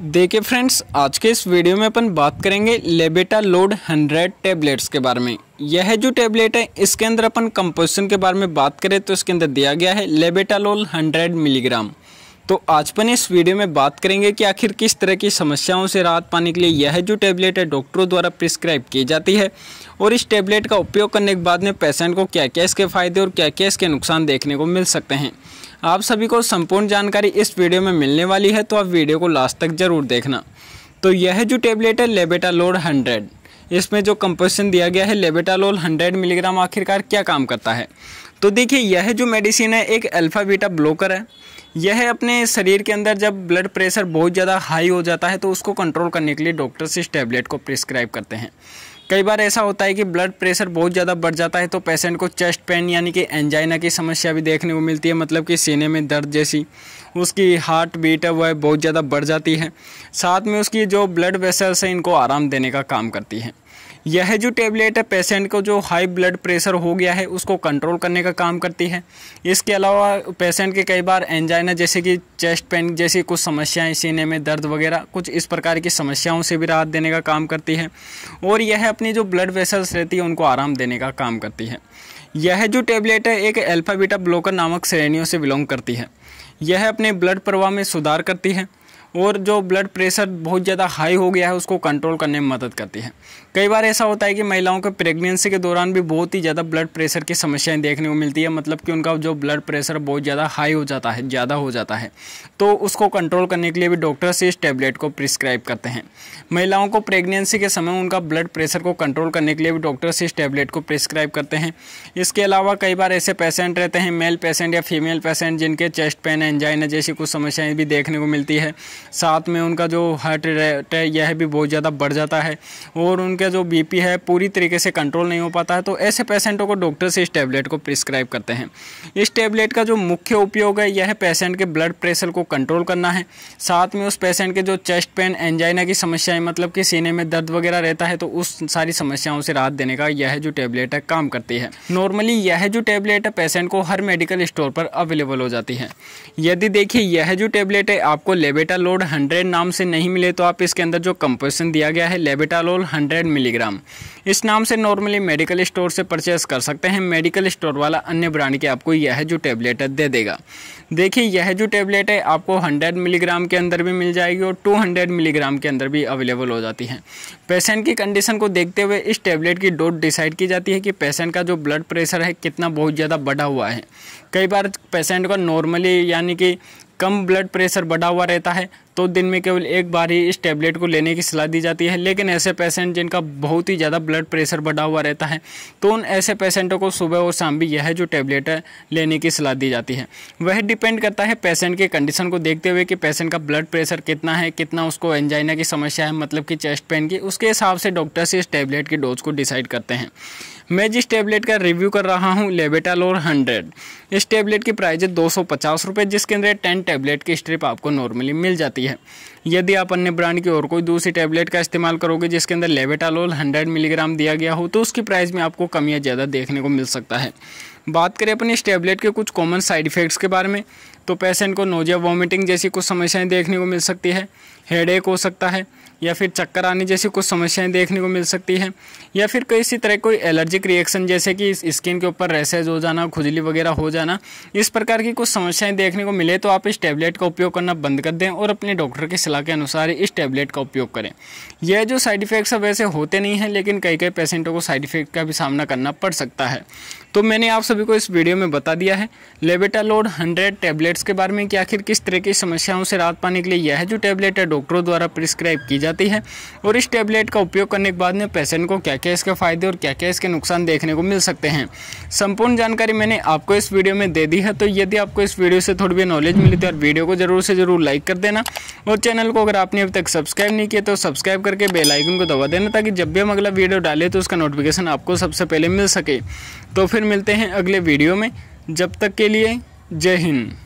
देखिए फ्रेंड्स आज के इस वीडियो में अपन बात करेंगे लेबेटा लोड हंड्रेड टेबलेट्स के बारे में यह जो टेबलेट है इसके अंदर अपन कंपोजिशन के बारे में बात करें तो इसके अंदर दिया गया है लेबेटा लोल हंड्रेड मिलीग्राम तो आज पर इस वीडियो में बात करेंगे कि आखिर किस तरह की समस्याओं से राहत पाने के लिए यह जो टैबलेट है डॉक्टरों द्वारा प्रिस्क्राइब की जाती है और इस टैबलेट का उपयोग करने के बाद में पेशेंट को क्या क्या इसके फ़ायदे और क्या क्या इसके नुकसान देखने को मिल सकते हैं आप सभी को संपूर्ण जानकारी इस वीडियो में मिलने वाली है तो आप वीडियो को लास्ट तक ज़रूर देखना तो यह जो टेबलेट है लोड हंड्रेड इसमें जो कंपोजिशन दिया गया है लेबेटालोल हंड्रेड मिलीग्राम आखिरकार क्या काम करता है तो देखिए यह जो मेडिसिन है एक अल्फ़ा बीटा ब्लॉकर है यह अपने शरीर के अंदर जब ब्लड प्रेशर बहुत ज़्यादा हाई हो जाता है तो उसको कंट्रोल करने के लिए डॉक्टर्स इस टैबलेट को प्रिस्क्राइब करते हैं कई बार ऐसा होता है कि ब्लड प्रेशर बहुत ज़्यादा बढ़ जाता है तो पेशेंट को चेस्ट पेन यानी कि एंजाइना की समस्या भी देखने को मिलती है मतलब कि सीने में दर्द जैसी उसकी हार्ट बीट है वह बहुत ज़्यादा बढ़ जाती है साथ में उसकी जो ब्लड वेसल्स हैं इनको आराम देने का काम करती है यह जो टेबलेट है पेशेंट को जो हाई ब्लड प्रेशर हो गया है उसको कंट्रोल करने का काम करती है इसके अलावा पेशेंट के कई बार एंजाइना जैसे कि चेस्ट पेन जैसी कुछ समस्याएं सीने में दर्द वगैरह कुछ इस प्रकार की समस्याओं से भी राहत देने का काम करती है और यह अपनी जो ब्लड वेसल्स रहती है उनको आराम देने का काम करती है यह जो टेबलेट है एक अल्फ़ा ब्लोकर ब्लॉकर नामक श्रेणियों से बिलोंग करती है यह अपने ब्लड प्रवाह में सुधार करती है और जो ब्लड प्रेशर बहुत ज़्यादा हाई हो गया है उसको कंट्रोल करने में मदद करती है कई बार ऐसा होता है कि महिलाओं को प्रेगनेंसी के दौरान भी बहुत ही ज़्यादा ब्लड प्रेशर की समस्याएं देखने को मिलती है मतलब कि उनका जो ब्लड प्रेशर बहुत ज़्यादा हाई हो जाता है ज़्यादा हो जाता है तो उसको कंट्रोल करने के लिए भी डॉक्टर्स इस टैबलेट को प्रिस्क्राइब करते हैं महिलाओं को प्रेगनेंसी के समय उनका ब्लड प्रेशर को कंट्रोल करने के लिए भी डॉक्टर्स इस टैबलेट को प्रिस्क्राइब करते हैं इसके अलावा कई बार ऐसे पेशेंट रहते हैं मेल पेशेंट या फीमेल पेशेंट जिनके चेस्ट पेन एंजाइना जैसी कुछ समस्याएँ भी देखने को मिलती है साथ में उनका जो हार्ट रेट है तो यह भी बहुत ज़्यादा बढ़ जाता है और उनका जो बीपी है पूरी तरीके से कंट्रोल नहीं हो पाता है तो ऐसे पेशेंटों को डॉक्टर से इस टैबलेट को प्रिस्क्राइब करते हैं इस टैबलेट का जो मुख्य उपयोग है यह पेशेंट के ब्लड प्रेशर को कंट्रोल करना है साथ में उस पेशेंट के जो चेस्ट पेन एंजाइना की समस्याएं मतलब कि सीने में दर्द वगैरह रहता है तो उस सारी समस्याओं से राहत देने का यह जो टैबलेट है काम करती है नॉर्मली यह जो टैबलेट है पेशेंट को हर मेडिकल स्टोर पर अवेलेबल हो जाती है यदि देखिए यह जो टैबलेट है आपको लेबेटा लो लोड हंड्रेड नाम से नहीं मिले तो आप इसके अंदर जो कंपोजिशन दिया गया है लेबिटालोल हंड्रेड मिलीग्राम इस नाम से नॉर्मली मेडिकल स्टोर से परचेस कर सकते हैं मेडिकल स्टोर वाला अन्य ब्रांड की आपको यह जो टेबलेट है दे देगा देखिए यह जो टेबलेट है आपको हंड्रेड मिलीग्राम के अंदर भी मिल जाएगी और टू हंड्रेड मिलीग्राम के अंदर भी अवेलेबल हो जाती है पेशेंट की कंडीशन को देखते हुए इस टेबलेट की डोज डिसाइड की जाती है कि पेशेंट का जो ब्लड प्रेशर है कितना बहुत ज़्यादा बढ़ा हुआ है कई बार पेशेंट का नॉर्मली यानी कि कम ब्लड प्रेशर बढ़ा हुआ रहता है तो दिन में केवल एक बार ही इस टैबलेट को लेने की सलाह दी जाती है लेकिन ऐसे पेशेंट जिनका बहुत ही ज़्यादा ब्लड प्रेशर बढ़ा हुआ रहता है तो उन ऐसे पेशेंटों को सुबह और शाम भी यह जो टैबलेट है लेने की सलाह दी जाती है वह डिपेंड करता है पेशेंट की कंडीशन को देखते हुए कि पेशेंट का ब्लड प्रेशर कितना है कितना उसको एंजाइना की समस्या है मतलब कि चेस्ट पेन की उसके हिसाब से डॉक्टर्स इस टैबलेट की डोज को डिसाइड करते हैं मैं जिस टैबलेट का रिव्यू कर रहा हूँ लेबेटालोर हंड्रेड इस टैबलेट की प्राइस है दो सौ पचास रुपये जिसके अंदर टेन टैबलेट की स्ट्रिप आपको नॉर्मली मिल जाती है जाती है यदि आप अन्य ब्रांड की और कोई दूसरी टैबलेट का इस्तेमाल करोगे जिसके अंदर लेबेटालोल हंड्रेड मिलीग्राम दिया गया हो तो उसकी प्राइस में आपको कमियाँ ज़्यादा देखने को मिल सकता है बात करें अपने इस टैबलेट के कुछ कॉमन साइड इफ़ेक्ट्स के बारे में तो पेशेंट को नोजिया वॉमिटिंग जैसी कुछ समस्याएं देखने को मिल सकती है हेड हो सकता है या फिर चक्कर आने जैसी कुछ समस्याएं देखने को मिल सकती है या फिर इसी तरह कोई एलर्जिक रिएक्शन जैसे कि स्किन के ऊपर रेसेज हो जाना खुजली वगैरह हो जाना इस प्रकार की कुछ समस्याएं देखने को मिले तो आप इस टैबलेट का उपयोग करना बंद कर दें और अपने डॉक्टर की सलाह के अनुसार इस टैबलेट का उपयोग करें यह जो साइड इफ़ेक्ट्स वैसे होते नहीं हैं लेकिन कई कई पेशेंटों को साइड इफ़ेक्ट का भी सामना करना पड़ सकता है तो मैंने आप सभी को इस वीडियो में बता दिया है लेबेटा लोड हंड्रेड टैबलेट्स के बारे में कि आखिर किस तरह की समस्याओं से राहत पाने के लिए यह जो टैबलेट है डॉक्टरों द्वारा प्रिस्क्राइब की जाती है और इस टैबलेट का उपयोग करने के बाद में पेशेंट को क्या क्या इसके फ़ायदे और क्या क्या इसके नुकसान देखने को मिल सकते हैं संपूर्ण जानकारी मैंने आपको इस वीडियो में दे दी है तो यदि आपको इस वीडियो से थोड़ी भी नॉलेज मिली तो वीडियो को ज़रूर से ज़रूर लाइक कर देना और चैनल को अगर आपने अभी तक सब्सक्राइब नहीं किया तो सब्सक्राइब करके बेलाइकन को दबा देना ताकि जब भी हम अगला वीडियो डालें तो उसका नोटिफिकेशन आपको सबसे पहले मिल सके तो फिर फिर मिलते हैं अगले वीडियो में जब तक के लिए जय हिंद